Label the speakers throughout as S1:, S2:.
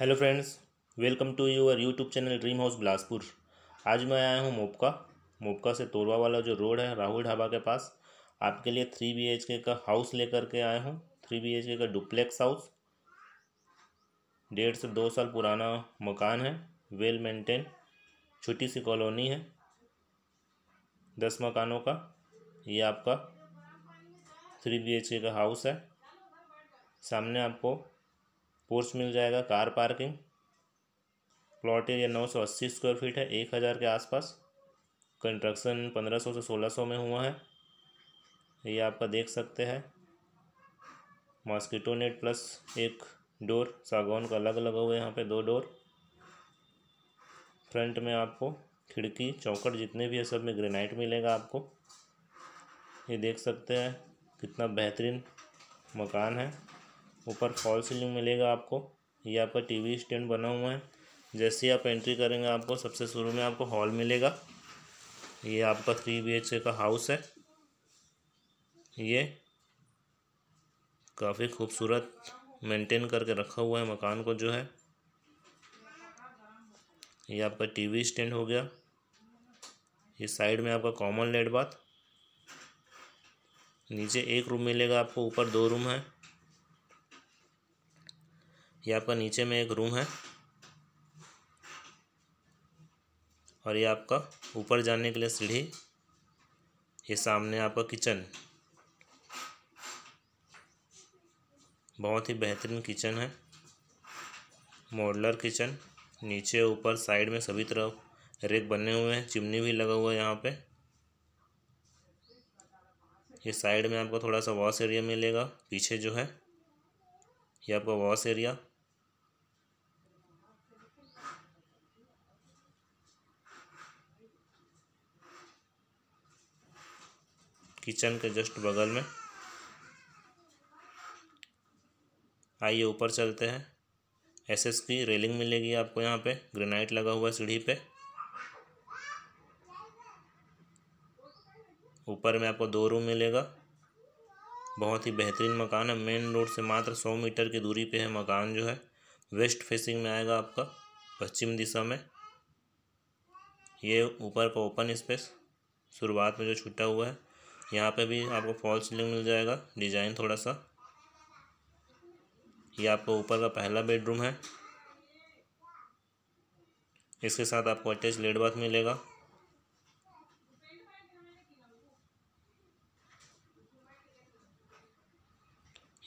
S1: hello friends welcome to your YouTube channel dream house Bilaspur आज मैं आया हूँ मोपका मोपका से तोरवा वाला जो रोड है राहुल ढाबा के पास आपके लिए थ्री बी एच के का हाउस लेकर के आया हूँ थ्री बी एच के का डुप्लेक्स हाउस डेढ़ से दो साल पुराना मकान है वेल मेंटेन छोटी सी कॉलोनी है दस मकानों का ये आपका थ्री बी एच के का हाउस है सामने आपको पोर्स मिल जाएगा कार पार्किंग प्लॉट एरिया नौ सौ अस्सी स्क्वायर फीट है एक हज़ार के आसपास कंस्ट्रक्शन पंद्रह सौ से सोलह सौ में हुआ है ये आपका देख सकते हैं मॉस्किटो नेट प्लस एक डोर सागौन का अलग लगा हुआ है यहाँ पे दो डोर फ्रंट में आपको खिड़की चौकट जितने भी है सब में ग्रेनाइट मिलेगा आपको ये देख सकते हैं कितना बेहतरीन मकान है ऊपर फॉल सीलिंग मिलेगा आपको ये आपका टीवी स्टैंड बना हुआ है जैसे ही आप एंट्री करेंगे आपको सबसे शुरू में आपको हॉल मिलेगा ये आपका थ्री बी का हाउस है ये काफ़ी खूबसूरत मेंटेन करके रखा हुआ है मकान को जो है ये आपका टीवी स्टैंड हो गया ये साइड में आपका कॉमन लेट बाथ नीचे एक रूम मिलेगा आपको ऊपर दो रूम है ये आपका नीचे में एक रूम है और ये आपका ऊपर जाने के लिए सीढ़ी ये सामने आपका किचन बहुत ही बेहतरीन किचन है मॉडलर किचन नीचे ऊपर साइड में सभी तरफ रेक बने हुए हैं चिमनी भी लगा हुआ है यहाँ पे ये साइड में आपको थोड़ा सा वॉश एरिया मिलेगा पीछे जो है ये आपका वॉश एरिया किचन के जस्ट बगल में आइए ऊपर चलते हैं एसएस की रेलिंग मिलेगी आपको यहाँ पे ग्रेनाइट लगा हुआ है सीढ़ी पे ऊपर में आपको दो रूम मिलेगा बहुत ही बेहतरीन मकान है मेन रोड से मात्र सौ मीटर की दूरी पे है मकान जो है वेस्ट फेसिंग में आएगा आपका पश्चिम दिशा में ये ऊपर का ओपन स्पेस शुरुआत में जो छुट्टा हुआ है यहाँ पे भी आपको फॉल सीलिंग मिल जाएगा डिज़ाइन थोड़ा सा ये आपको ऊपर का पहला बेडरूम है इसके साथ आपको अटैच लेड बाथ मिलेगा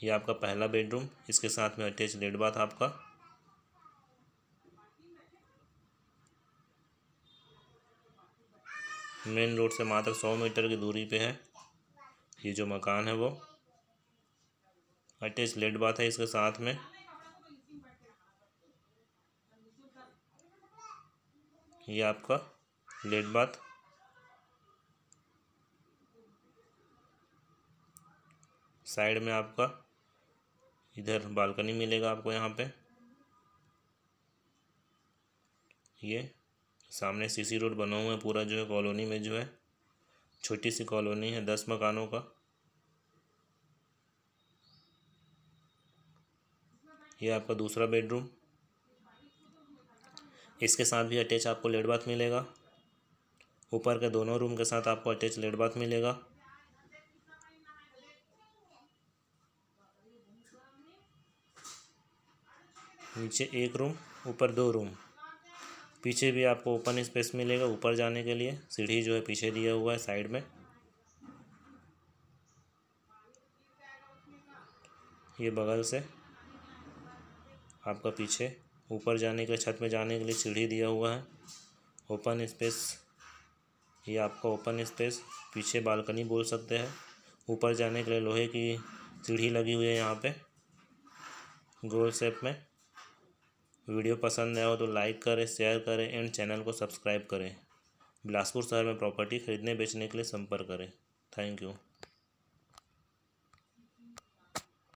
S1: ये आपका पहला बेडरूम इसके साथ में अटैच लेड बाथ आपका मेन रोड से मात्र सौ मीटर की दूरी पे है ये जो मकान है वो अटैच लेट बात है इसके साथ में ये आपका लेट बात साइड में आपका इधर बालकनी मिलेगा आपको यहाँ पे ये सामने सीसी रोड बना हुआ है पूरा जो है कॉलोनी में जो है छोटी सी कॉलोनी है दस मकानों का ये आपका दूसरा बेडरूम इसके साथ भी अटैच आपको लेड बाथ मिलेगा ऊपर के दोनों रूम के साथ आपको अटैच लेड बाथ मिलेगा नीचे एक रूम ऊपर दो रूम पीछे भी आपको ओपन स्पेस मिलेगा ऊपर जाने के लिए सीढ़ी जो है पीछे दिया हुआ है साइड में ये बगल से आपका पीछे ऊपर जाने के छत में जाने के लिए सीढ़ी दिया हुआ है ओपन स्पेस ये आपका ओपन स्पेस पीछे बालकनी बोल सकते हैं ऊपर जाने के लिए लोहे की सीढ़ी लगी हुई है यहाँ पे गोल शेप में वीडियो पसंद आया हो तो लाइक करें शेयर करें एंड चैनल को सब्सक्राइब करें बिलासपुर शहर में प्रॉपर्टी खरीदने बेचने के लिए संपर्क करें थैंक यू